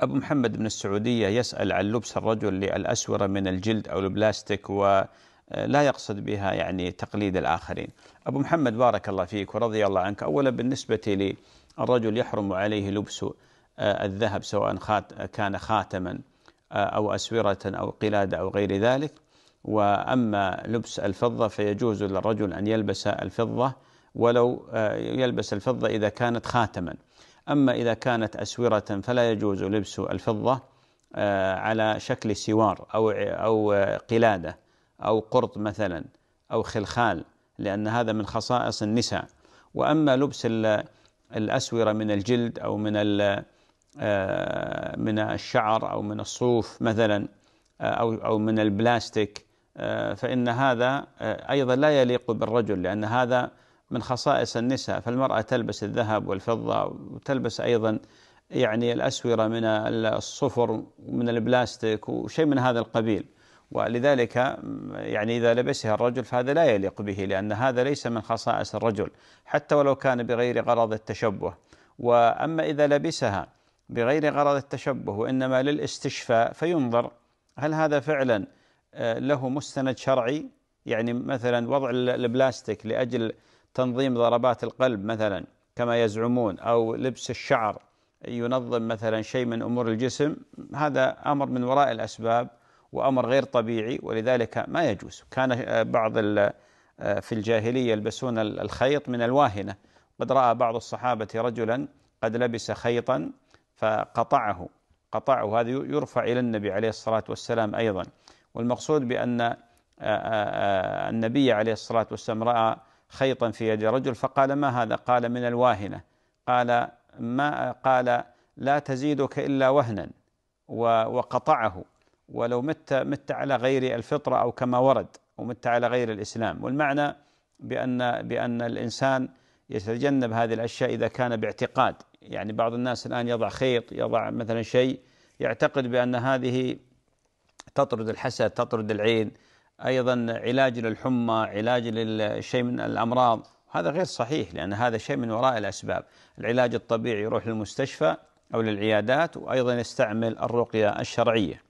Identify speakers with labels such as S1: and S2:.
S1: أبو محمد من السعودية يسأل عن لبس الرجل للأسورة من الجلد أو البلاستيك ولا آه، يقصد بها يعني تقليد الآخرين أبو محمد بارك الله فيك ورضي الله عنك أولا بالنسبة للرجل يحرم عليه لبس آه، الذهب سواء كان خاتما آه، أو أسورة أو قلادة أو غير ذلك وأما لبس الفضة فيجوز للرجل أن يلبس الفضة ولو يلبس الفضة إذا كانت خاتما أما إذا كانت أسورة فلا يجوز لبس الفضة آه، على شكل سوار أو أو قلادة أو قرط مثلا أو خلخال لأن هذا من خصائص النساء وأما لبس الأسورة من الجلد أو من آه، من الشعر أو من الصوف مثلا آه، أو أو من البلاستيك فإن هذا أيضا لا يليق بالرجل لأن هذا من خصائص النساء فالمرأة تلبس الذهب والفضة وتلبس أيضا يعني الأسورة من الصفر ومن البلاستيك وشيء من هذا القبيل ولذلك يعني إذا لبسها الرجل فهذا لا يليق به لأن هذا ليس من خصائص الرجل حتى ولو كان بغير غرض التشبه وأما إذا لبسها بغير غرض التشبه وإنما للاستشفاء فينظر هل هذا فعلا آه، له مستند شرعي يعني مثلا وضع البلاستيك لأجل تنظيم ضربات القلب مثلا كما يزعمون أو لبس الشعر ينظم مثلا شيء من أمور الجسم هذا أمر من وراء الأسباب وأمر غير طبيعي ولذلك ما يجوز كان آه، بعض آه، في الجاهلية يلبسون الخيط من الواهنة قد رأى بعض الصحابة رجلا قد لبس خيطا فقطعه قطعه هذا يرفع إلى النبي عليه الصلاة والسلام أيضا والمقصود بأن آه، النبي عليه الصلاة والسلام رأى خيطا في يد رجل فقال ما هذا قال من الواهنة قال ما قال لا تزيدك إلا وهنا وقطعه ولو مت مت على غير الفطرة أو كما ورد ومت على غير الإسلام والمعنى بأن بأن الإنسان يتجنب هذه الأشياء إذا كان باعتقاد يعني بعض الناس الآن يضع خيط يضع مثلا شيء يعتقد بأن هذه تطرد الحسد تطرد العين أيضا علاج للحمى علاج للشيء من الأمراض هذا غير صحيح لأن هذا شيء من وراء الأسباب العلاج الطبيعي يروح للمستشفى أو للعيادات وأيضا يستعمل الرقية الشرعية